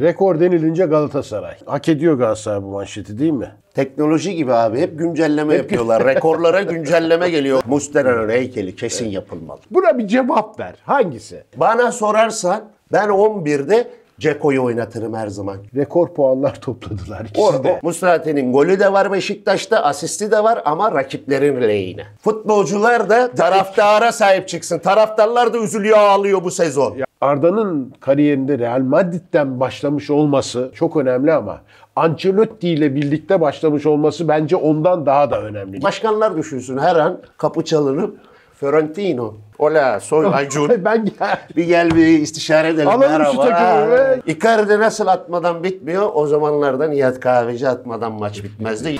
Rekor denilince Galatasaray. Hak ediyor Galatasaray bu manşeti değil mi? Teknoloji gibi abi hep güncelleme yapıyorlar. Rekorlara güncelleme geliyor. Mustera'nın heykeli kesin yapılmalı. Buna bir cevap ver. Hangisi? Bana sorarsan ben 11'de Ceko'yu oynatırım her zaman. Rekor puanlar topladılar ikisi Orada. de. Musrati'nin golü de var Beşiktaş'ta, asisti de var ama rakiplerin lehine. Futbolcular da taraftara sahip çıksın. Taraftarlar da üzülüyor ağlıyor bu sezon. Ya. Arda'nın kariyerinde Real Madrid'den başlamış olması çok önemli ama Ancelotti ile birlikte başlamış olması bence ondan daha da önemli. Başkanlar düşünsün her an kapı çalınıp Fiorentino. Ola soy Acun. ben Bir gel bir istişare edelim. Alalım Merhaba. şu takımı Icardi nasıl atmadan bitmiyor? O zamanlardan Nihat Kahveci atmadan maç bitmezdi.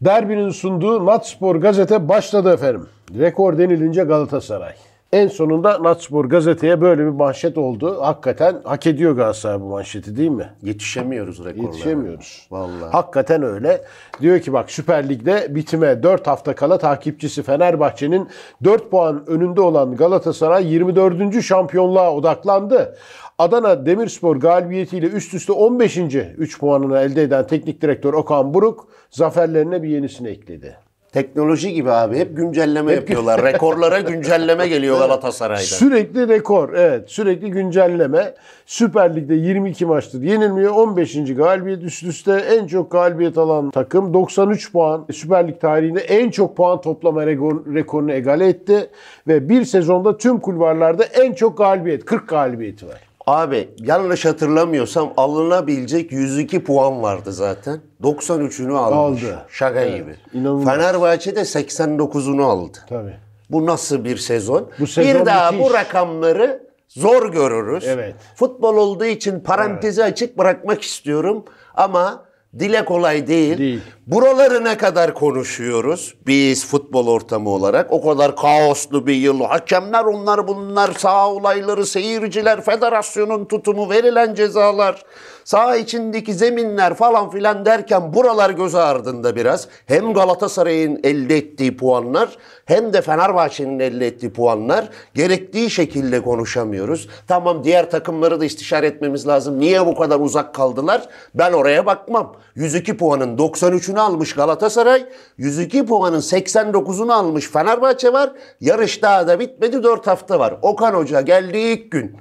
Derbinin sunduğu Matspor Gazete başladı efendim. Rekor denilince Galatasaray. En sonunda Natspor gazeteye böyle bir manşet oldu. Hakikaten hak ediyor Galatasaray bu manşeti değil mi? Yetişemiyoruz rekorlara. Yetişemiyoruz. Vallahi. Hakikaten öyle. Diyor ki bak Süper Lig'de bitime 4 hafta kala takipçisi Fenerbahçe'nin 4 puan önünde olan Galatasaray 24. şampiyonluğa odaklandı. Adana Demirspor galibiyetiyle üst üste 15. 3 puanını elde eden teknik direktör Okan Buruk zaferlerine bir yenisini ekledi. Teknoloji gibi abi hep güncelleme yapıyorlar. Rekorlara güncelleme geliyor Galatasaray'da. Sürekli rekor evet sürekli güncelleme. Süper Lig'de 22 maçtır yenilmiyor. 15. galibiyet üst üste en çok galibiyet alan takım 93 puan. Süper Lig tarihinde en çok puan toplama rekorunu egale etti. Ve bir sezonda tüm kulvarlarda en çok galibiyet 40 galibiyeti var. Abi yanlış hatırlamıyorsam alınabilecek 102 puan vardı zaten. 93'ünü almış. Aldı. Şaka evet. gibi. İnanılmaz. Fenerbahçe de 89'unu aldı. Tabii. Bu nasıl bir sezon? Bu sezon bir daha müthiş. bu rakamları zor görürüz. Evet. Futbol olduğu için parantezi evet. açık bırakmak istiyorum ama Dile kolay değil. değil. Buraları ne kadar konuşuyoruz biz futbol ortamı olarak? O kadar kaoslu bir yıl. Hakemler onlar bunlar, sağ olayları, seyirciler, federasyonun tutumu, verilen cezalar. Sağ içindeki zeminler falan filan derken buralar göz ardında biraz. Hem Galatasaray'ın elde ettiği puanlar hem de Fenerbahçe'nin elde ettiği puanlar gerektiği şekilde konuşamıyoruz. Tamam diğer takımları da istişare etmemiz lazım. Niye bu kadar uzak kaldılar? Ben oraya bakmam. 102 puanın 93'ünü almış Galatasaray. 102 puanın 89'unu almış Fenerbahçe var. Yarış daha da bitmedi 4 hafta var. Okan Hoca geldiği ilk gün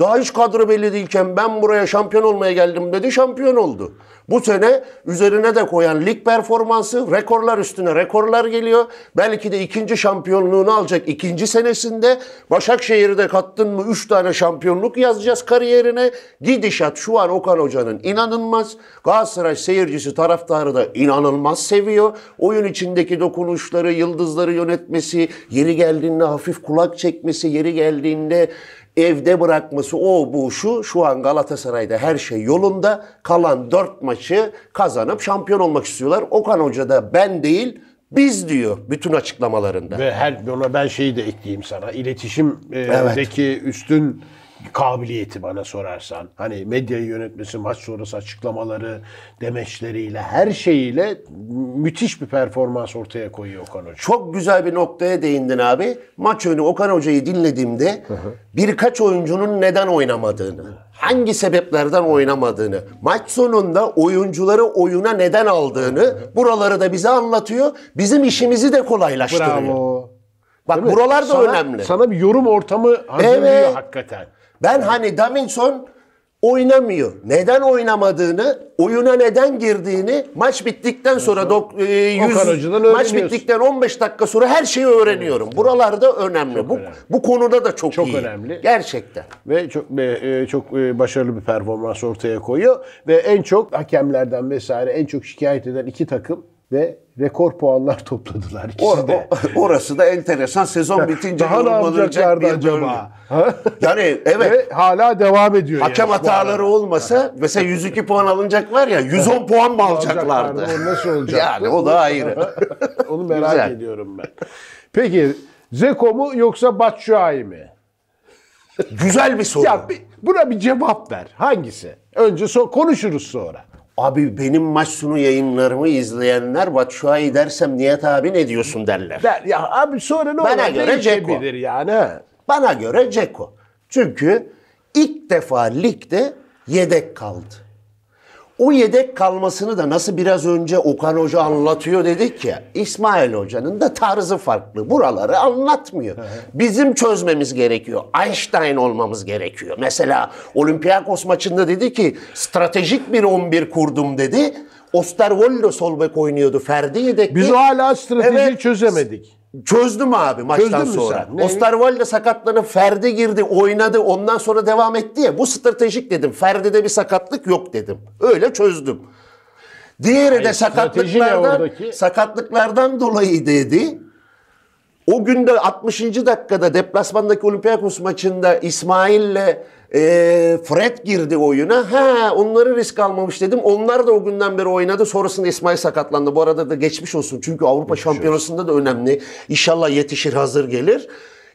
daha hiç kadro belli değilken ben buraya şampiyon olmaya geldim dedi şampiyon oldu. Bu sene üzerine de koyan lig performansı rekorlar üstüne rekorlar geliyor. Belki de ikinci şampiyonluğunu alacak ikinci senesinde. Başakşehir'de kattın mı 3 tane şampiyonluk yazacağız kariyerine. Gidişat şu an Okan Hoca'nın inanılmaz. Galatasaray seyircisi taraftarı da inanılmaz seviyor. Oyun içindeki dokunuşları, yıldızları yönetmesi, yeri geldiğinde hafif kulak çekmesi, yeri geldiğinde evde bırakması o bu şu şu an Galatasaray'da her şey yolunda kalan dört maçı kazanıp şampiyon olmak istiyorlar. Okan Hoca da ben değil biz diyor bütün açıklamalarında. Ve her ona ben şeyi de ekleyeyim sana. İletişimdeki evet. üstün kabiliyeti bana sorarsan. Hani medyayı yönetmesi, maç sonrası açıklamaları, demeçleriyle, her şeyiyle müthiş bir performans ortaya koyuyor Okan Hoca. Çok güzel bir noktaya değindin abi. Maç önü Okan Hoca'yı dinlediğimde birkaç oyuncunun neden oynamadığını, hangi sebeplerden oynamadığını, maç sonunda oyuncuları oyuna neden aldığını buraları da bize anlatıyor. Bizim işimizi de kolaylaştırıyor. Bravo. Bak Değil buralar mi? da sana, önemli. Sana bir yorum ortamı hazırlıyor evet. hakikaten. Ben evet. hani Davinson oynamıyor. Neden oynamadığını, oyuna neden girdiğini maç bittikten sonra dok- e, 100 maç bittikten 15 dakika sonra her şeyi öğreniyorum. Evet. Buralarda önemli. Çok bu önemli. bu konuda da çok, çok iyi. önemli. Gerçekten. Ve çok e, e çok e, başarılı bir performans ortaya koyuyor ve en çok hakemlerden vesaire en çok şikayet eden iki takım ve rekor puanlar topladılar ikisi Or, de. Orası da enteresan. Sezon bitince daha ne yapacaklardı acaba? yani evet. Ve hala devam ediyor. Hakem yani, hataları olmasa mesela 102 puan alınacak var ya 110 puan mı alacaklardı? o nasıl olacak? yani o da ayrı. Onu merak Güzel. ediyorum ben. Peki Zeko mu yoksa Batshuayi mi? Güzel bir soru. Ya bir, buna bir cevap ver. Hangisi? Önce so konuşuruz sonra. Abi benim maç sunu yayınlarımı izleyenler Batshuayi dersem Nihat abi ne diyorsun derler. Der, ya abi sonra ne Bana olur? göre Ceko. Yani. Bana göre Ceko. Çünkü ilk defa ligde yedek kaldı. O yedek kalmasını da nasıl biraz önce Okan Hoca anlatıyor dedik ya. İsmail Hoca'nın da tarzı farklı. Buraları anlatmıyor. Bizim çözmemiz gerekiyor. Einstein olmamız gerekiyor. Mesela Olympiakos maçında dedi ki stratejik bir 11 kurdum dedi. Osterwolde sol bek oynuyordu. Ferdi yedekti. Biz hala strateji evet, çözemedik. Çözdüm abi maçtan Çözdün sonra. sen? sakatlığını Ferdi girdi, oynadı. Ondan sonra devam etti ya. Bu stratejik dedim. Ferdi'de bir sakatlık yok dedim. Öyle çözdüm. Diğeri Hayır, de sakatlıklardan sakatlıklardan dolayı dedi. O günde 60. dakikada deplasmandaki Olympiakos maçında İsmail'le ee, Fred girdi oyuna. Ha onları risk almamış dedim. Onlar da o günden beri oynadı. Sonrasında İsmail sakatlandı. Bu arada da geçmiş olsun. Çünkü Avrupa geçmiş Şampiyonası'nda olsun. da önemli. İnşallah yetişir hazır gelir.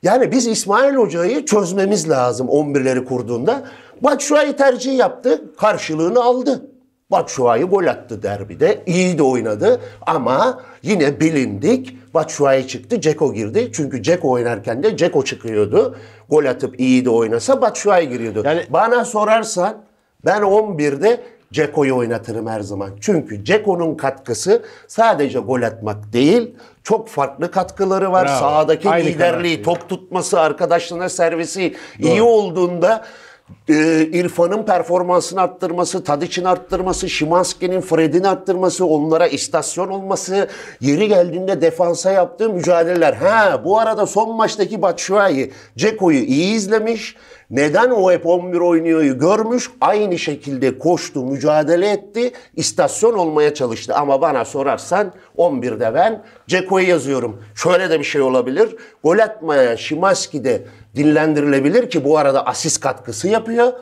Yani biz İsmail Hoca'yı çözmemiz lazım 11'leri kurduğunda. Batshuayi tercih yaptı. Karşılığını aldı. Batshuayi gol attı derbide. İyi de oynadı ama yine bilindik Batshuayi çıktı, Ceko girdi. Çünkü Ceko oynarken de Ceko çıkıyordu. Gol atıp iyi de oynasa Batshuayi giriyordu. Yani bana sorarsan ben 11'de Ceko'yu oynatırım her zaman. Çünkü Ceko'nun katkısı sadece gol atmak değil, çok farklı katkıları var. Bravo. Sahadaki Aynı liderliği, top tutması, arkadaşlığına servisi Doğru. iyi olduğunda e, İrfan'ın performansını arttırması, Tadic'in arttırması, Şimanski'nin Fred'in arttırması, onlara istasyon olması, yeri geldiğinde defansa yaptığı mücadeleler. Ha bu arada son maçtaki Batshuayi, Ceko'yu iyi izlemiş. Neden o hep 11 oynuyor'yu görmüş, aynı şekilde koştu, mücadele etti, istasyon olmaya çalıştı. Ama bana sorarsan 11'de ben Ceko'yu yazıyorum. Şöyle de bir şey olabilir. Gol atmayan Şimaski de dinlendirilebilir ki bu arada asist katkısı yapıyor.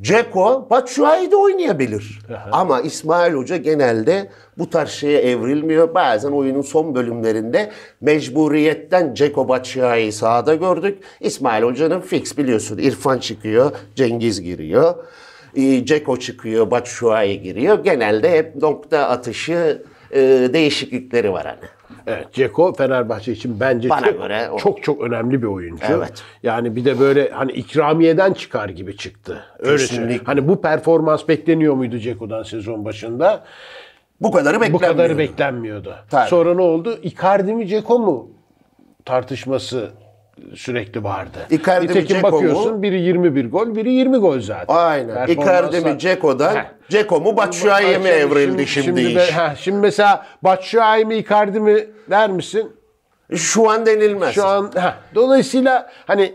Ceko Batshuayi de oynayabilir. Aha. Ama İsmail Hoca genelde bu tarz şeye evrilmiyor. Bazen oyunun son bölümlerinde mecburiyetten Ceko Batshuayi'yi sahada gördük. İsmail Hoca'nın fix biliyorsun İrfan çıkıyor, Cengiz giriyor. Ee, Ceko çıkıyor, Batshuayi giriyor. Genelde hep nokta atışı e, değişiklikleri var hani. Evet, Ceko Fenerbahçe için bence Bana çok, göre o. çok çok önemli bir oyuncu. Evet. Yani bir de böyle hani ikramiyeden çıkar gibi çıktı. Öyle Hani bu performans bekleniyor muydu Ceko'dan sezon başında? Bu kadarı beklenmiyordu. Bu kadarı beklenmiyordu. Tabii. Sonra ne oldu? Icardi mi Ceko mu tartışması sürekli vardı. Icardi Nitekim mi bakıyorsun mu? biri 21 gol, biri 20 gol zaten. Aynen. Icardi mi Ceko'dan, Ceko mu Batshuayi mi evrildi şimdi, şimdi, şimdi iş? heh, şimdi mesela Batshuayi mi Icardi mi der misin? Şu an denilmez. Şu an heh, dolayısıyla hani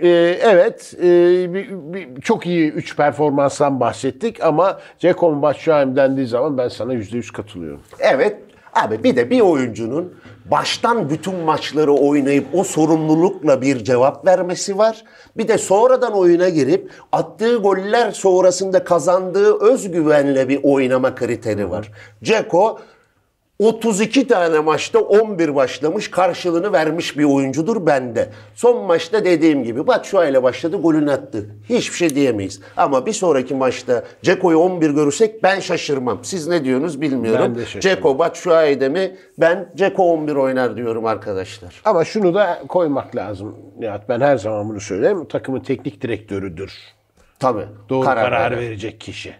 ee, evet, e, çok iyi 3 performanstan bahsettik ama Ceko'nun Başşahim dendiği zaman ben sana %100 katılıyorum. Evet, abi bir de bir oyuncunun baştan bütün maçları oynayıp o sorumlulukla bir cevap vermesi var. Bir de sonradan oyuna girip attığı goller sonrasında kazandığı özgüvenle bir oynama kriteri var. Ceko 32 tane maçta 11 başlamış karşılığını vermiş bir oyuncudur bende. Son maçta dediğim gibi bak şu ile başladı golünü attı. Hiçbir şey diyemeyiz. Ama bir sonraki maçta Ceko'yu 11 görürsek ben şaşırmam. Siz ne diyorsunuz bilmiyorum. Ceko Batshuayi de mi? Ben Ceko 11 oynar diyorum arkadaşlar. Ama şunu da koymak lazım. Nihat ben her zaman bunu söylerim. Takımın teknik direktörüdür. Tabii. Doğru karar, karar verecek kişi.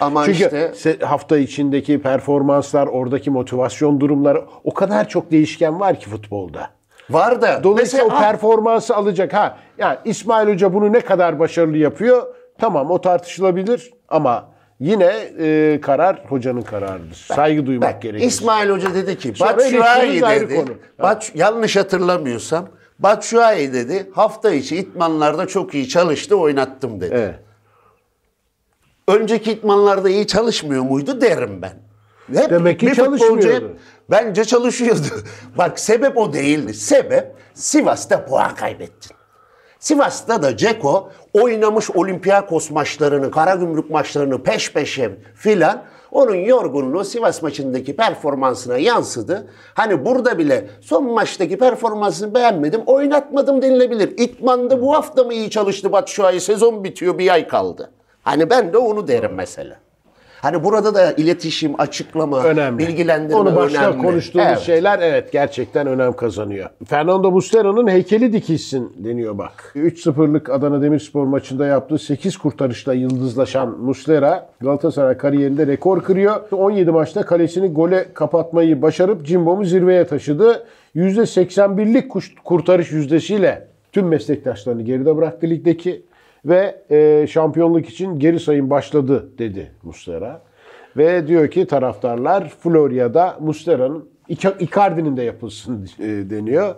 Ama Çünkü işte hafta içindeki performanslar, oradaki motivasyon durumları o kadar çok değişken var ki futbolda. Var da. Dolayısıyla mesela, o performansı alacak ha. Yani İsmail Hoca bunu ne kadar başarılı yapıyor? Tamam o tartışılabilir ama yine e, karar hocanın kararıdır. Bak, Saygı duymak bak, gerekir. İsmail Hoca dedi ki Batshuayi şey dedi. Konu. Bat, yanlış hatırlamıyorsam Batshuayi dedi hafta içi itmanlarda çok iyi çalıştı oynattım dedi. Evet önceki itmanlarda iyi çalışmıyor muydu derim ben. Hep Demek ki bir çalışmıyordu. bence çalışıyordu. Bak sebep o değildi. Sebep Sivas'ta puan kaybettin. Sivas'ta da Ceko oynamış Olympiakos maçlarını, Karagümrük maçlarını peş peşe filan onun yorgunluğu Sivas maçındaki performansına yansıdı. Hani burada bile son maçtaki performansını beğenmedim, oynatmadım denilebilir. İtman'da bu hafta mı iyi çalıştı Batu Şua'yı? Sezon bitiyor, bir ay kaldı. Hani ben de onu derim mesela. Hani burada da iletişim, açıklama, önemli. bilgilendirme Onu başta konuştuğumuz evet. şeyler evet gerçekten önem kazanıyor. Fernando Muslera'nın heykeli dikilsin deniyor bak. 3-0'lık Adana Demirspor maçında yaptığı 8 kurtarışla yıldızlaşan Muslera Galatasaray kariyerinde rekor kırıyor. 17 maçta kalesini gole kapatmayı başarıp Cimbom'u zirveye taşıdı. %81'lik kurtarış yüzdesiyle tüm meslektaşlarını geride bıraktı ligdeki ve e, şampiyonluk için geri sayım başladı dedi Mustera. Ve diyor ki taraftarlar Florya'da Mustera'nın Icardi'nin de yapılsın e, deniyor.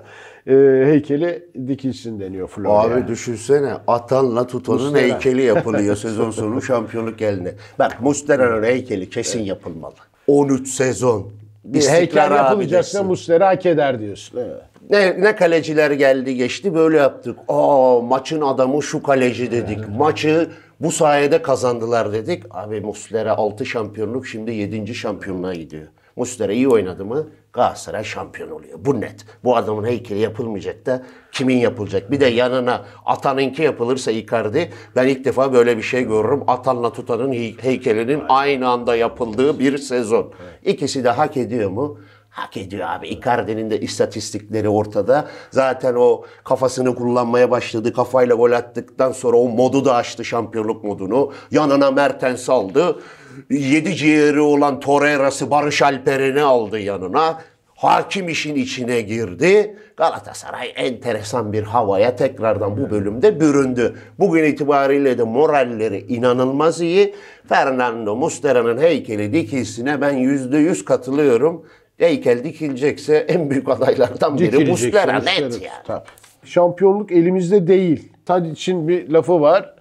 E, heykeli dikilsin deniyor Florya. Abi düşünsene atanla tutanın Mustera. heykeli yapılıyor sezon sonu şampiyonluk geldi. Bak Mustera'nın heykeli kesin yapılmalı. 13 sezon. Bir İstikrar heykel yapılacaksa Mustera hak eder diyorsun. Evet. Ne, ne kaleciler geldi geçti böyle yaptık. Aa maçın adamı şu kaleci dedik. Maçı bu sayede kazandılar dedik. Abi Muslera 6 şampiyonluk şimdi 7. şampiyonluğa gidiyor. Muslera iyi oynadı mı Galatasaray şampiyon oluyor. Bu net. Bu adamın heykeli yapılmayacak da kimin yapılacak? Bir de yanına atanınki yapılırsa Icardi ben ilk defa böyle bir şey görürüm. Atanla tutanın heykelinin aynı anda yapıldığı bir sezon. İkisi de hak ediyor mu? hak ediyor abi. Icardi'nin de istatistikleri ortada. Zaten o kafasını kullanmaya başladı. Kafayla gol attıktan sonra o modu da açtı şampiyonluk modunu. Yanına Mertens aldı. Yedi ciğeri olan Torreira'sı Barış Alper'ini aldı yanına. Hakim işin içine girdi. Galatasaray enteresan bir havaya tekrardan bu bölümde büründü. Bugün itibariyle de moralleri inanılmaz iyi. Fernando Mustera'nın heykeli dikilsine ben yüzde yüz katılıyorum heykel dikilecekse en büyük adaylardan biri Muslera net yani. Tabii. Şampiyonluk elimizde değil. Tadic'in bir lafı var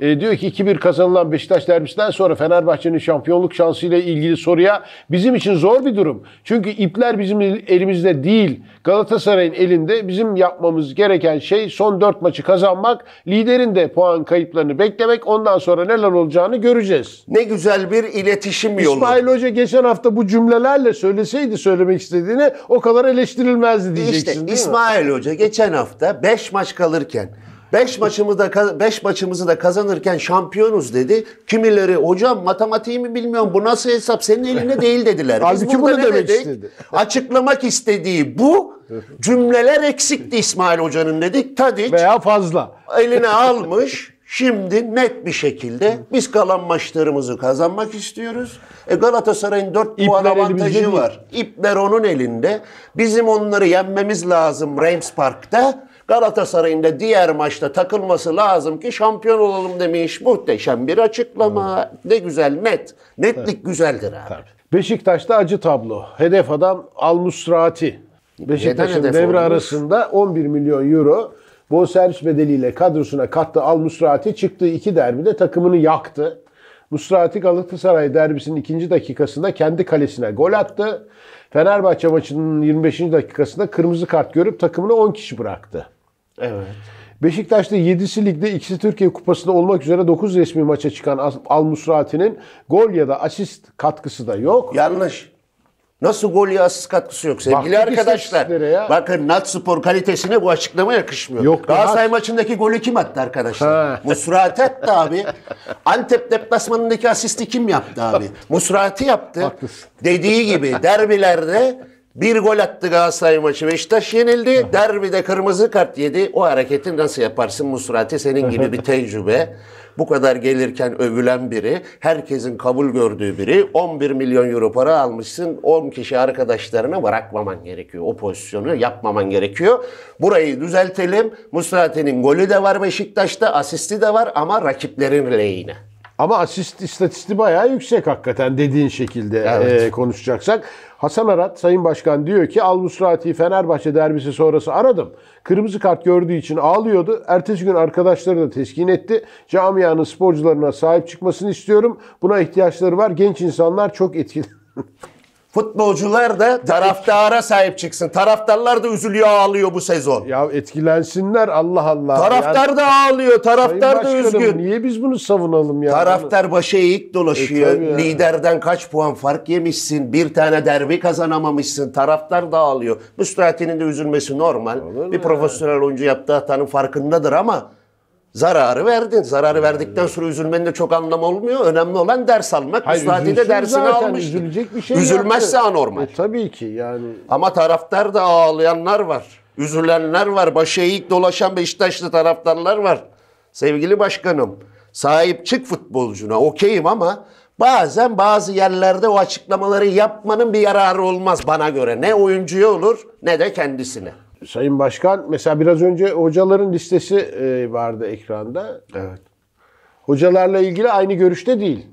e, diyor ki 2-1 kazanılan Beşiktaş derbisinden sonra Fenerbahçe'nin şampiyonluk şansıyla ilgili soruya bizim için zor bir durum. Çünkü ipler bizim elimizde değil. Galatasaray'ın elinde bizim yapmamız gereken şey son 4 maçı kazanmak, liderin de puan kayıplarını beklemek. Ondan sonra neler olacağını göreceğiz. Ne güzel bir iletişim yolu. İsmail Hoca geçen hafta bu cümlelerle söyleseydi söylemek istediğini o kadar eleştirilmezdi diyeceksin. İşte İsmail mi? Hoca geçen hafta 5 maç kalırken 5 maçımızı da 5 maçımızı da kazanırken şampiyonuz dedi. Kimileri hocam mi bilmiyorum bu nasıl hesap senin elinde değil dediler. Biz Halbuki bunu demek dedik? istedi. Açıklamak istediği bu cümleler eksikti İsmail Hoca'nın dedik. Tadiç veya fazla eline almış. Şimdi net bir şekilde biz kalan maçlarımızı kazanmak istiyoruz. E Galatasaray'ın 4 İpler puan avantajı var. İpler onun elinde. Bizim onları yenmemiz lazım Reims Park'ta. Galatasaray'ın da diğer maçta takılması lazım ki şampiyon olalım demiş. Muhteşem bir açıklama. Evet. Ne güzel net. Netlik Tabii. güzeldir abi. Tabii. Beşiktaş'ta acı tablo. Hedef adam Al-Musrati. Beşiktaş'ın devre olmuş? arasında 11 milyon euro bonservis bedeliyle kadrosuna kattı Al-Musrati. Çıktığı iki derbide takımını yaktı. Musrati Galatasaray derbisinin ikinci dakikasında kendi kalesine gol attı. Fenerbahçe maçının 25. dakikasında kırmızı kart görüp takımını 10 kişi bıraktı. Evet. Beşiktaş'ta 7'si ligde ikisi Türkiye Kupası'nda olmak üzere 9 resmi maça çıkan Al Musrati'nin gol ya da asist katkısı da yok. Yanlış. Nasıl gol ya asist katkısı yok sevgili Baktık arkadaşlar. Bakın Nat Spor kalitesine bu açıklama yakışmıyor. Yok, Galatasaray maçındaki golü kim attı arkadaşlar? Musrati attı abi. Antep deplasmanındaki asisti kim yaptı abi? Musrati yaptı. Haklısın. Dediği gibi derbilerde bir gol attı Galatasaray maçı. Beşiktaş yenildi. Derbide kırmızı kart yedi. O hareketi nasıl yaparsın Musrati? Senin gibi bir tecrübe. Bu kadar gelirken övülen biri, herkesin kabul gördüğü biri. 11 milyon euro para almışsın. 10 kişi arkadaşlarına bırakmaman gerekiyor. O pozisyonu yapmaman gerekiyor. Burayı düzeltelim. Musrati'nin golü de var Beşiktaş'ta, asisti de var ama rakiplerin lehine. Ama asist istatistiği bayağı yüksek hakikaten dediğin şekilde e, evet. e, konuşacaksak. Hasan Arat Sayın Başkan diyor ki Al Musrati Fenerbahçe derbisi sonrası aradım. Kırmızı kart gördüğü için ağlıyordu. Ertesi gün arkadaşları da teskin etti. Camianın sporcularına sahip çıkmasını istiyorum. Buna ihtiyaçları var. Genç insanlar çok etkili. Futbolcular da taraftara sahip çıksın. Taraftarlar da üzülüyor ağlıyor bu sezon. Ya etkilensinler Allah Allah. Taraftar yani, da ağlıyor. Taraftar da üzgün. Niye biz bunu savunalım ya? Taraftar başı eğik dolaşıyor. E, Liderden kaç puan fark yemişsin. Bir tane derbi kazanamamışsın. Taraftar da ağlıyor. Müstahati'nin de üzülmesi normal. Olur bir profesyonel oyuncu yaptığı hatanın farkındadır ama Zararı verdin. Zararı verdikten sonra üzülmenin de çok anlamı olmuyor. Önemli olan ders almak. Hayır, Üstadi de dersini zaten, almış. Üzülecek bir şey Üzülmezse yaptı. anormal. E, tabii ki yani. Ama taraftar da ağlayanlar var. Üzülenler var. Başı eğik dolaşan Beşiktaşlı taraftarlar var. Sevgili başkanım sahip çık futbolcuna okeyim ama bazen bazı yerlerde o açıklamaları yapmanın bir yararı olmaz bana göre. Ne oyuncuya olur ne de kendisine. Sayın Başkan mesela biraz önce hocaların listesi e, vardı ekranda. Evet. Hocalarla ilgili aynı görüşte değil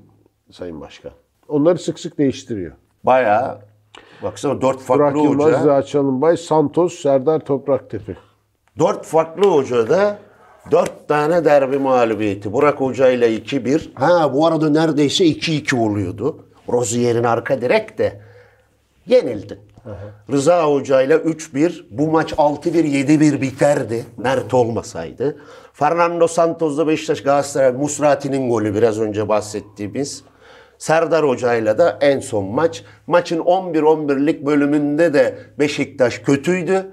Sayın Başkan. Onları sık sık değiştiriyor. Bayağı. Baksana dört farklı Burak hoca. Burak Yılmaz, Zaha Çalınbay, Santos, Serdar Topraktepe. Dört farklı da dört tane derbi mağlubiyeti. Burak Hoca ile 2-1. Ha bu arada neredeyse 2-2 oluyordu. Rozier'in arka direk de yenildi. Rıza Hoca ile 3-1 bu maç 6-1 7-1 biterdi. Mert olmasaydı. Fernando Santos'la Beşiktaş Galatasaray Musrati'nin golü biraz önce bahsettiğimiz. Serdar Hoca ile de en son maç. Maçın 11-11'lik bölümünde de Beşiktaş kötüydü.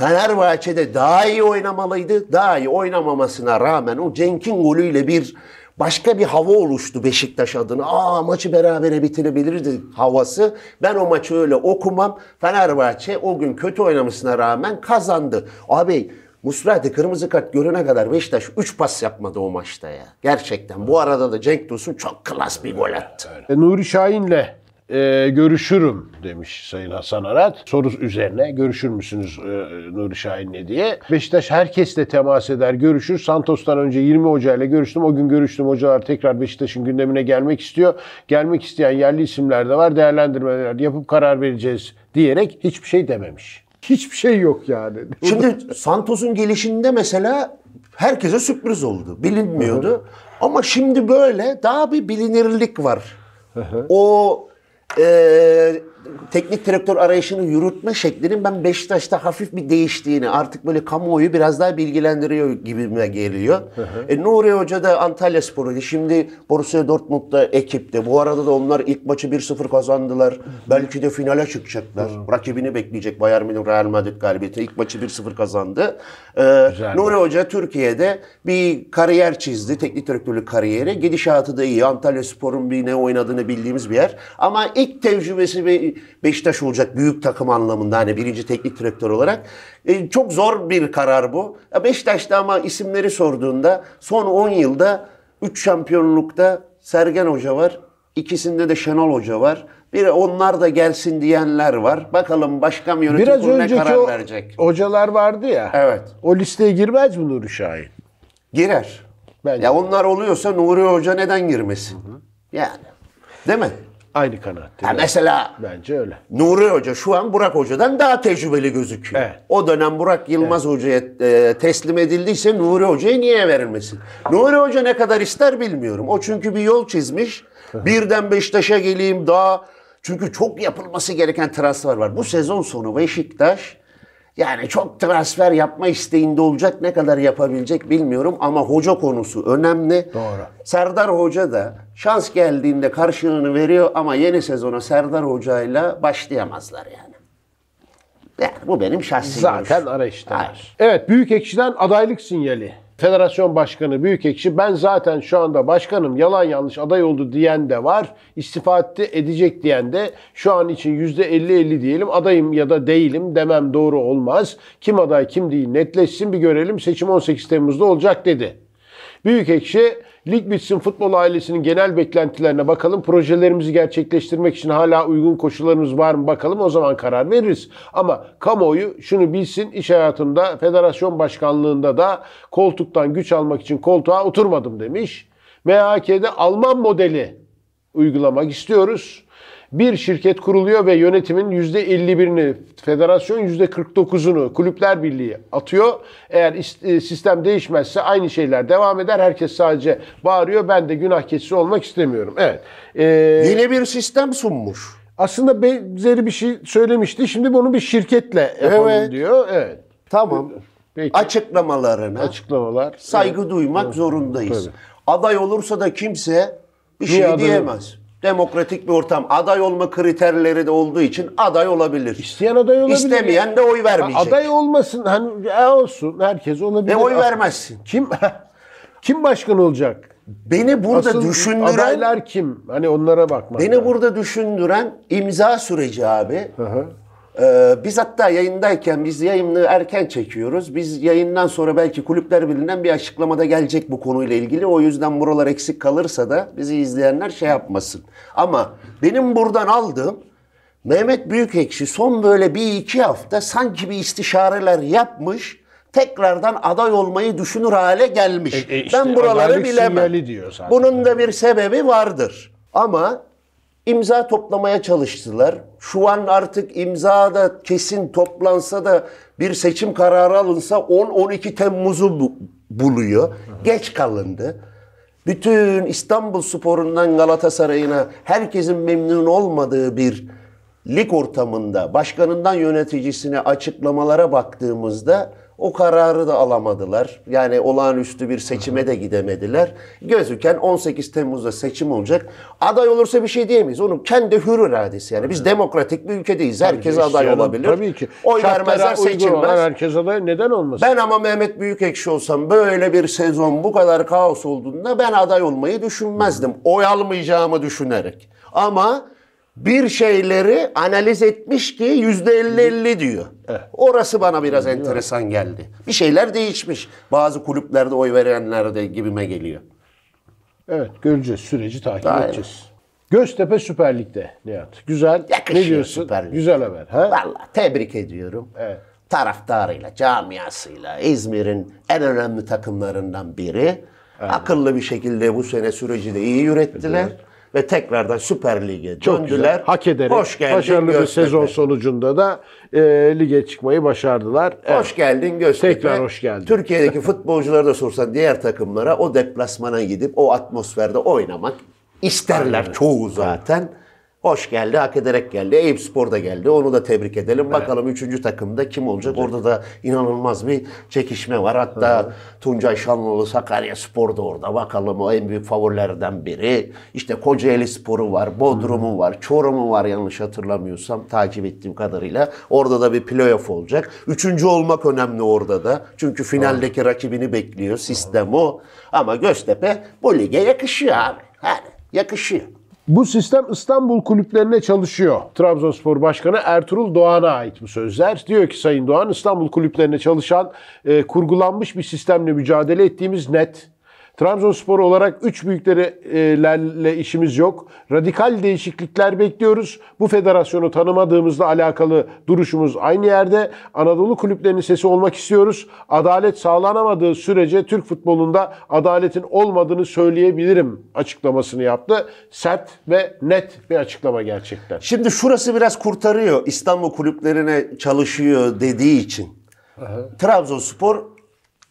Fenerbahçe'de daha iyi oynamalıydı. Daha iyi oynamamasına rağmen o Cenk'in golüyle bir başka bir hava oluştu Beşiktaş adına. Aa maçı berabere bitirebilirdi havası. Ben o maçı öyle okumam. Fenerbahçe o gün kötü oynamasına rağmen kazandı. Abi Musrati kırmızı kart görene kadar Beşiktaş 3 pas yapmadı o maçta ya. Gerçekten. Bu arada da Cenk Tosun çok klas bir gol attı. E, Nuri Şahin'le e, görüşürüm demiş Sayın Hasan Arat. Soru üzerine görüşür müsünüz e, Nuri Şahin'le diye. Beşiktaş herkesle temas eder, görüşür. Santos'tan önce 20 hoca ile görüştüm. O gün görüştüm. Hocalar tekrar Beşiktaş'ın gündemine gelmek istiyor. Gelmek isteyen yerli isimler de var. Değerlendirmeler yapıp karar vereceğiz diyerek hiçbir şey dememiş. Hiçbir şey yok yani. Şimdi Santos'un gelişinde mesela herkese sürpriz oldu. Bilinmiyordu. Ama şimdi böyle daha bir bilinirlik var. o eh, teknik direktör arayışını yürütme şeklinin ben Beşiktaş'ta hafif bir değiştiğini artık böyle kamuoyu biraz daha bilgilendiriyor gibime geliyor. Hı hı. E, Nuri Hoca da Antalya Sporu. Şimdi Borussia Dortmund'da ekipte. Bu arada da onlar ilk maçı 1-0 kazandılar. Hı hı. Belki de finale çıkacaklar. Hı. Rakibini bekleyecek Bayern Münih Real Madrid galibiyeti. İlk maçı 1-0 kazandı. E, Güzel Nuri Hoca Türkiye'de bir kariyer çizdi. Teknik direktörlük kariyeri. Gidişatı da iyi. Antalya Spor'un bir ne oynadığını bildiğimiz bir yer. Ama ilk tecrübesi ve Beşiktaş olacak büyük takım anlamında hani birinci teknik direktör olarak. E, çok zor bir karar bu. Beşiktaş'ta ama isimleri sorduğunda son 10 yılda 3 şampiyonlukta Sergen Hoca var. İkisinde de Şenol Hoca var. Bir onlar da gelsin diyenler var. Bakalım başka mı yönetim Biraz önceki karar o verecek? hocalar vardı ya. Evet. O listeye girmez mi Nuri Şahin? Girer. Bence. Ya onlar oluyorsa Nuri Hoca neden girmesin? Hı hı. Yani. Değil mi? Aynı kanaatte. Ha mesela bence öyle. Nuri Hoca şu an Burak Hoca'dan daha tecrübeli gözüküyor. Evet. O dönem Burak Yılmaz evet. Hoca'ya e, teslim edildiyse Nuri Hoca'ya niye verilmesin? Nuri Hoca ne kadar ister bilmiyorum. O çünkü bir yol çizmiş. Birden Beşiktaş'a geleyim daha çünkü çok yapılması gereken transfer var. Bu sezon sonu Beşiktaş yani çok transfer yapma isteğinde olacak ne kadar yapabilecek bilmiyorum ama hoca konusu önemli. Doğru. Serdar Hoca da şans geldiğinde karşılığını veriyor ama yeni sezona Serdar Hoca ile başlayamazlar yani. Yani bu benim şahsi Zaten görüşüm. arayıştalar. Hayır. Evet büyük ekşiden adaylık sinyali. Federasyon Başkanı Büyük Büyükekşi ben zaten şu anda başkanım yalan yanlış aday oldu diyen de var. İstifa edecek diyen de şu an için %50-50 diyelim adayım ya da değilim demem doğru olmaz. Kim aday kim değil netleşsin bir görelim seçim 18 Temmuz'da olacak dedi. Büyük Büyükekşi Lig bitsin futbol ailesinin genel beklentilerine bakalım. Projelerimizi gerçekleştirmek için hala uygun koşullarımız var mı bakalım. O zaman karar veririz. Ama kamuoyu şunu bilsin iş hayatında federasyon başkanlığında da koltuktan güç almak için koltuğa oturmadım demiş. MHK'de Alman modeli uygulamak istiyoruz. Bir şirket kuruluyor ve yönetimin %51'ini, federasyon %49'unu kulüpler birliği atıyor. Eğer e, sistem değişmezse aynı şeyler devam eder. Herkes sadece bağırıyor. Ben de günah keçisi olmak istemiyorum. Evet. Ee, Yine bir sistem sunmuş. Aslında benzeri bir şey söylemişti. Şimdi bunu bir şirketle yapalım evet. diyor. Evet. Tamam. Peki. Açıklamalarına Açıklamalar. saygı evet. duymak evet. zorundayız. Tabii. Aday olursa da kimse bir Niye şey adayı, diyemez demokratik bir ortam. Aday olma kriterleri de olduğu için aday olabilir. İsteyen aday olabilir. İstemeyen de oy vermeyecek. Aday olmasın. Hani ya e, olsun. Herkes olabilir. Ve oy vermezsin. Kim kim başkan olacak? Beni burada Asıl düşündüren adaylar kim? Hani onlara bakmak. Beni yani. burada düşündüren imza süreci abi. Hı hı. Ee, biz hatta yayındayken biz yayını erken çekiyoruz. Biz yayından sonra belki kulüpler birliğinden bir açıklamada gelecek bu konuyla ilgili. O yüzden buralar eksik kalırsa da bizi izleyenler şey yapmasın. Ama benim buradan aldığım Mehmet Büyükekşi son böyle bir iki hafta sanki bir istişareler yapmış. Tekrardan aday olmayı düşünür hale gelmiş. E, e işte, ben buraları bilemem. Diyor Bunun da bir sebebi vardır. Ama İmza toplamaya çalıştılar. Şu an artık imza da kesin toplansa da bir seçim kararı alınsa 10-12 Temmuz'u bu, buluyor. Hı Geç kalındı. Bütün İstanbul sporundan Galatasaray'ına herkesin memnun olmadığı bir lig ortamında başkanından yöneticisine açıklamalara baktığımızda o kararı da alamadılar. Yani olağanüstü bir seçime de gidemediler. Gözüken 18 Temmuz'da seçim olacak. Aday olursa bir şey diyemeyiz. Onun kendi hür iradesi yani. Biz demokratik bir ülkedeyiz. Herkes tabii, aday olabilir. Tabii ki. Oy vermezler seçilmez. Herkes aday neden olmasın? Ben ama Mehmet Büyükekşi olsam böyle bir sezon bu kadar kaos olduğunda ben aday olmayı düşünmezdim. Oy almayacağımı düşünerek. Ama bir şeyleri analiz etmiş ki yüzde elli elli diyor. Orası bana biraz enteresan geldi. Bir şeyler değişmiş. Bazı kulüplerde oy verenler de gibime geliyor. Evet göreceğiz süreci takip Aynen. edeceğiz. Göztepe Süper Lig'de Nihat. Güzel. Yakışıyor ne diyorsun? Süper Lig. Güzel haber. Ha? Valla tebrik ediyorum. Evet. Taraftarıyla, camiasıyla İzmir'in en önemli takımlarından biri. Aynen. Akıllı bir şekilde bu sene süreci de iyi yürüttiler. Evet ve tekrardan Süper Lig'e Çok döndüler. Güzel. Hak ederek Hoş geldin, başarılı gösterme. bir sezon sonucunda da e, lige çıkmayı başardılar. Evet. Hoş geldin Göztepe. Tekrar hoş geldin. Türkiye'deki futbolcuları da sorsan diğer takımlara o deplasmana gidip o atmosferde oynamak isterler Aynen. çoğu zaten. Aynen. Hoş geldi, hak ederek geldi. Eyüp Spor da geldi. Onu da tebrik edelim. Evet. Bakalım üçüncü takımda kim olacak? Evet. Orada da inanılmaz bir çekişme var. Hatta evet. Tuncay Şanlıoğlu Sakarya Spor da orada. Bakalım o en büyük favorilerden biri. İşte Kocaeli Sporu var, Bodrum'u var, Çorum'u var yanlış hatırlamıyorsam takip ettiğim kadarıyla. Orada da bir playoff olacak. Üçüncü olmak önemli orada da. Çünkü finaldeki evet. rakibini bekliyor. Sistem evet. o. Ama Göztepe bu lige yakışıyor abi. Yani yakışıyor. Bu sistem İstanbul kulüplerine çalışıyor. Trabzonspor Başkanı Ertuğrul Doğan'a ait bu sözler. Diyor ki Sayın Doğan İstanbul kulüplerine çalışan e, kurgulanmış bir sistemle mücadele ettiğimiz net Trabzonspor olarak üç büyüklerle e, işimiz yok. Radikal değişiklikler bekliyoruz. Bu federasyonu tanımadığımızla alakalı duruşumuz aynı yerde. Anadolu kulüplerinin sesi olmak istiyoruz. Adalet sağlanamadığı sürece Türk futbolunda adaletin olmadığını söyleyebilirim açıklamasını yaptı. Sert ve net bir açıklama gerçekten. Şimdi şurası biraz kurtarıyor. İstanbul kulüplerine çalışıyor dediği için. Aha. Trabzonspor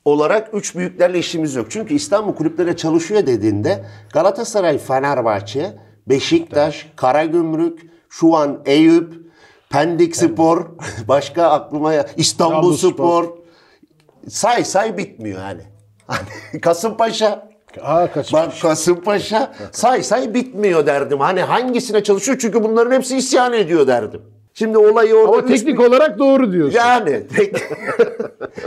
olarak üç büyüklerle işimiz yok. Çünkü İstanbul kulüplere çalışıyor dediğinde Galatasaray, Fenerbahçe, Beşiktaş, evet. Karagümrük, şu an Eyüp, Pendik Spor, başka aklıma İstanbul Spor. Say say bitmiyor yani. Hani Kasımpaşa. Aa, kaçmış. Bak Kasımpaşa say say bitmiyor derdim. Hani hangisine çalışıyor çünkü bunların hepsi isyan ediyor derdim. Şimdi olayı orada... Ama teknik büyük... olarak doğru diyorsun. Yani. Tek...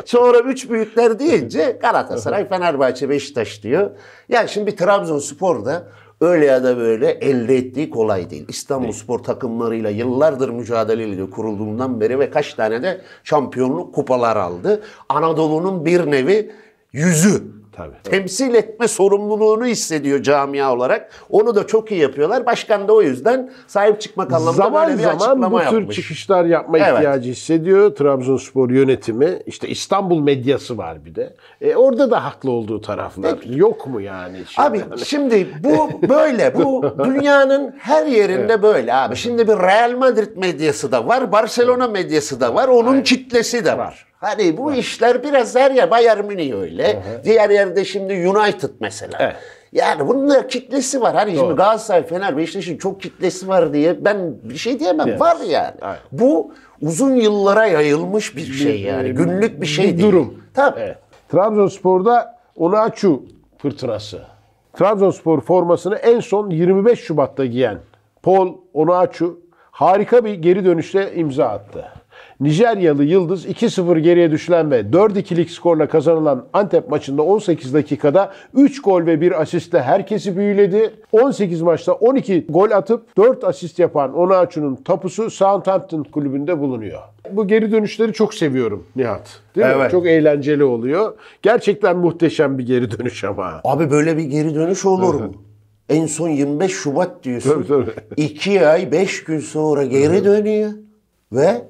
Sonra üç büyükler deyince Galatasaray, Fenerbahçe, Beşiktaş diyor. Yani şimdi Trabzonspor da öyle ya da böyle elde ettiği kolay değil. İstanbul Spor takımlarıyla yıllardır mücadele ediyor kurulduğundan beri ve kaç tane de şampiyonluk kupalar aldı. Anadolu'nun bir nevi yüzü Tabii. Temsil etme sorumluluğunu hissediyor camia olarak. Onu da çok iyi yapıyorlar. Başkan da o yüzden sahip çıkmak anlamında zaman böyle bir zaman açıklama bu tür yapmış. çıkışlar yapma evet. ihtiyacı hissediyor Trabzonspor yönetimi. İşte İstanbul medyası var bir de. E, orada da haklı olduğu taraflar Peki. yok mu yani? Şimdi? Abi hani- şimdi bu böyle. Bu dünyanın her yerinde evet. böyle abi. Şimdi bir Real Madrid medyası da var, Barcelona medyası da var, onun Aynen. kitlesi de var. Hani bu evet. işler biraz her yer Bayern Münih öyle. Evet. Diğer yerde şimdi United mesela. Evet. Yani bunun da kitlesi var. Hani Doğru. şimdi Galatasaray, Fener, Beşiktaş'ın çok kitlesi var diye ben bir şey diyemem. Evet. Var yani. Aynen. Bu uzun yıllara yayılmış bir şey yani. Bir, Günlük bir şey bir değil. durum. Tabii. Evet. Trabzonspor'da Onaçu fırtınası. Trabzonspor formasını en son 25 Şubat'ta giyen Paul Onaçu harika bir geri dönüşle imza attı. Nijeryalı Yıldız 2-0 geriye düşülen ve 4-2'lik skorla kazanılan Antep maçında 18 dakikada 3 gol ve 1 asistle herkesi büyüledi. 18 maçta 12 gol atıp 4 asist yapan Onaçu'nun tapusu Southampton kulübünde bulunuyor. Bu geri dönüşleri çok seviyorum Nihat. Değil evet. mi? Çok eğlenceli oluyor. Gerçekten muhteşem bir geri dönüş ama. Abi böyle bir geri dönüş olur mu? En son 25 Şubat diyorsun. Tabii 2 ay 5 gün sonra geri dönüyor. Ve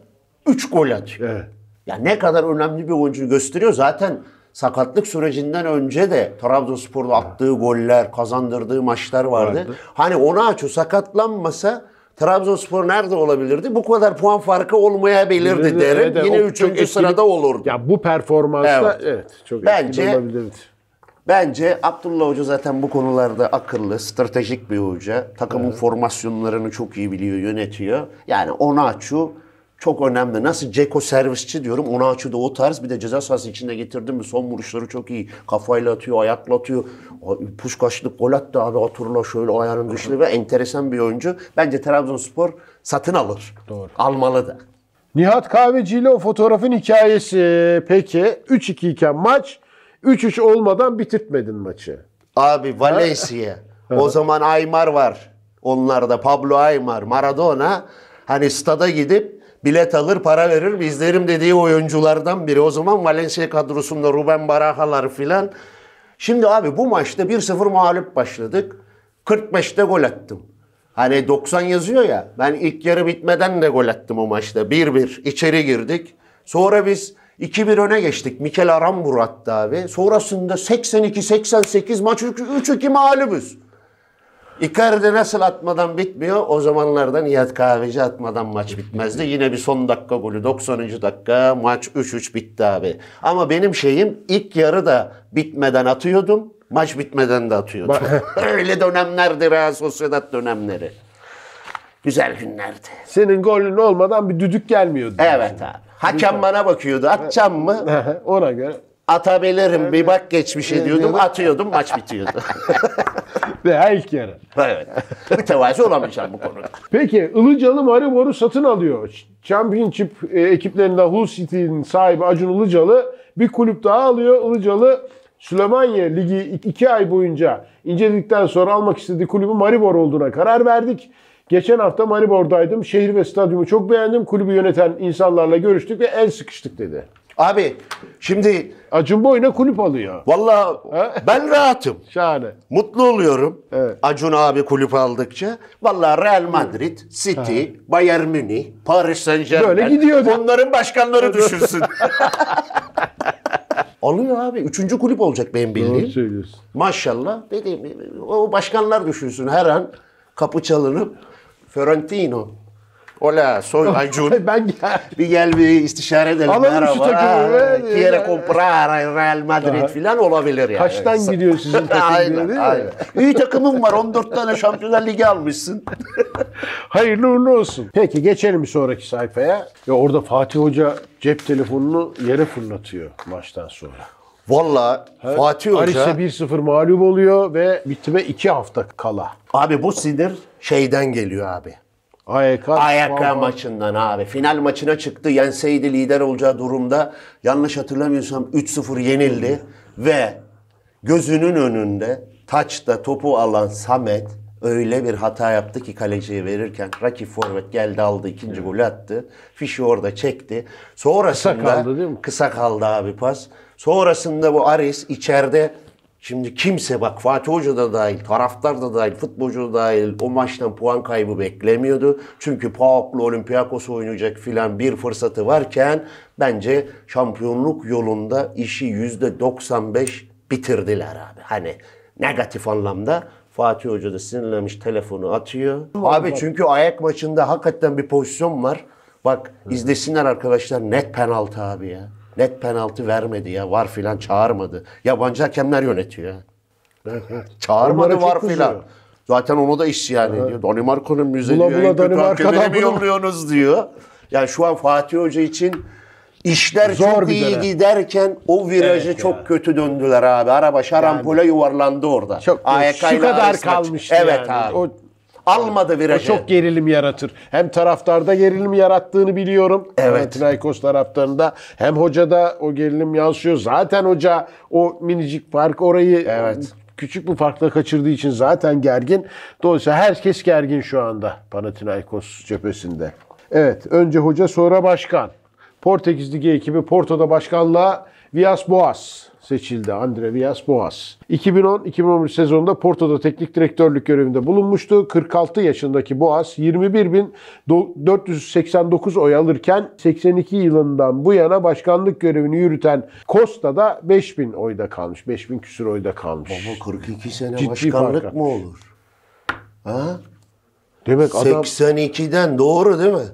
3 gol atıyor. Evet. Ya ne kadar önemli bir oyuncu gösteriyor. Zaten sakatlık sürecinden önce de Trabzonspor'da attığı goller, kazandırdığı maçlar vardı. vardı. Hani ona açı sakatlanmasa Trabzonspor nerede olabilirdi? Bu kadar puan farkı olmayabilirdi Bilirdi, derim. Evet, Yine üçüncü sırada olurdu. Ya bu performansla evet, evet çok bence, olabilirdi. Bence Abdullah Hoca zaten bu konularda akıllı, stratejik bir hoca. Takımın evet. formasyonlarını çok iyi biliyor, yönetiyor. Yani ona Onaçu çok önemli. Nasıl Ceko servisçi diyorum. onu açıda o tarz. Bir de ceza sahası içinde getirdim mi son vuruşları çok iyi. Kafayla atıyor, ayakla atıyor. Puşkaşlık gol attı abi Aturla şöyle ayarın dışında ve enteresan bir oyuncu. Bence Trabzonspor satın alır. Doğru. Almalı da. Nihat Kahveci ile o fotoğrafın hikayesi. Peki 3-2 iken maç 3-3 olmadan bitirtmedin maçı. Abi Valencia. o zaman Aymar var. Onlar da Pablo Aymar, Maradona. Hani stada gidip bilet alır para verir Bizlerim dediği oyunculardan biri. O zaman Valencia kadrosunda Ruben Barahalar filan. Şimdi abi bu maçta 1-0 mağlup başladık. 45'te gol attım. Hani 90 yazıyor ya ben ilk yarı bitmeden de gol attım o maçta. 1-1 içeri girdik. Sonra biz 2-1 öne geçtik. Mikel Arambur attı abi. Sonrasında 82-88 maç 3-2 mağlubuz. Icardi nasıl atmadan bitmiyor? O zamanlarda Nihat Kahveci atmadan maç bitmezdi. Yine bir son dakika golü 90. dakika maç 3-3 bitti abi. Ama benim şeyim ilk yarı da bitmeden atıyordum. Maç bitmeden de atıyordum. Öyle dönemlerdi Real Sociedad dönemleri. Güzel günlerdi. Senin golün olmadan bir düdük gelmiyordu. Evet abi. Hakem bana bakıyordu. Atacağım mı? Ona göre atabilirim evet. bir bak geçmişe diyordum atıyordum maç bitiyordu. ve her ilk yarı. Evet. Mütevazi olamayacağım bu konuda. Peki Ilıcalı Maribor'u satın alıyor. Championship e, ekiplerinden Hull City'nin sahibi Acun Ilıcalı bir kulüp daha alıyor. Ilıcalı Süleymaniye Ligi 2 ay boyunca inceledikten sonra almak istediği kulübü Maribor olduğuna karar verdik. Geçen hafta Maribor'daydım. Şehir ve stadyumu çok beğendim. Kulübü yöneten insanlarla görüştük ve el sıkıştık dedi. Abi şimdi Acun Boy'la kulüp alıyor. valla ben rahatım. Şahane. Mutlu oluyorum. Evet. Acun abi kulüp aldıkça. Valla Real Madrid, City, Bayern Münih, Paris Saint Germain. Böyle gidiyor Onların başkanları düşünsün. Alıyor abi. Üçüncü kulüp olacak benim Doğru bildiğim. söylüyorsun. Maşallah dediğim o başkanlar düşünsün her an kapı çalınıp Fiorentino, Hola, soy Ayun. ben gel. Bir gel bir istişare edelim. Alalım Merhaba. şu takımı. Evet, Quiere comprar Real Madrid falan olabilir yani. Kaçtan gidiyor sizin takım aynen, değil aynen. İyi takımım var. 14 tane Şampiyonlar Ligi almışsın. Hayırlı uğurlu olsun. Peki geçelim bir sonraki sayfaya. Ya orada Fatih Hoca cep telefonunu yere fırlatıyor maçtan sonra. Valla Fatih Hoca... Aris'e 1-0 mağlup oluyor ve bitime 2 hafta kala. Abi bu sinir şeyden geliyor abi. AYK, e AYK e maçından abi. Final maçına çıktı. Yenseydi lider olacağı durumda yanlış hatırlamıyorsam 3-0 yenildi. Ve gözünün önünde taçta topu alan Samet öyle bir hata yaptı ki kaleciye verirken rakip forvet geldi aldı ikinci evet. golü attı. Fişi orada çekti. Sonrasında kısa kaldı, değil mi? kısa kaldı abi pas. Sonrasında bu Aris içeride Şimdi kimse bak Fatih Hoca da dahil, taraftar da dahil, futbolcu da dahil o maçtan puan kaybı beklemiyordu. Çünkü PAOK'la Olympiakos oynayacak filan bir fırsatı varken bence şampiyonluk yolunda işi %95 bitirdiler abi. Hani negatif anlamda Fatih Hoca da sinirlenmiş telefonu atıyor. Abi çünkü ayak maçında hakikaten bir pozisyon var. Bak izlesinler arkadaşlar net penaltı abi ya. Net penaltı vermedi ya. Var filan çağırmadı. Yabancı hakemler yönetiyor. çağırmadı var filan. Zaten onu da isyan ediyor. Evet. Danimarka'nın müze bula, diyor. Bula, Danimarka'dan mi yolluyorsunuz diyor. Yani şu an Fatih Hoca için işler Zor çok iyi dönem. giderken o virajı evet çok kötü döndüler abi. Araba şarampole yani. yuvarlandı orada. Çok, e şu kadar AS kalmış. Evet yani. abi. O Almadı virajı. O çok gerilim yaratır. Hem taraftarda gerilim yarattığını biliyorum. Evet. Panathinaikos taraftarında. Hem hocada o gerilim yansıyor. Zaten hoca o minicik fark orayı evet küçük bu farkla kaçırdığı için zaten gergin. Dolayısıyla herkes gergin şu anda Panathinaikos cephesinde. Evet, önce hoca sonra başkan. Portekizli Ligi ekibi Porto'da başkanlığa Vias Boas seçildi. Andre Villas Boas. 2010-2011 sezonunda Porto'da teknik direktörlük görevinde bulunmuştu. 46 yaşındaki Boas 21.489 oy alırken 82 yılından bu yana başkanlık görevini yürüten Costa da 5000 oyda kalmış. 5000 küsur oyda kalmış. Ama 42 sene Ciddi başkanlık mı olur? Ha? Demek adam 82'den doğru değil mi?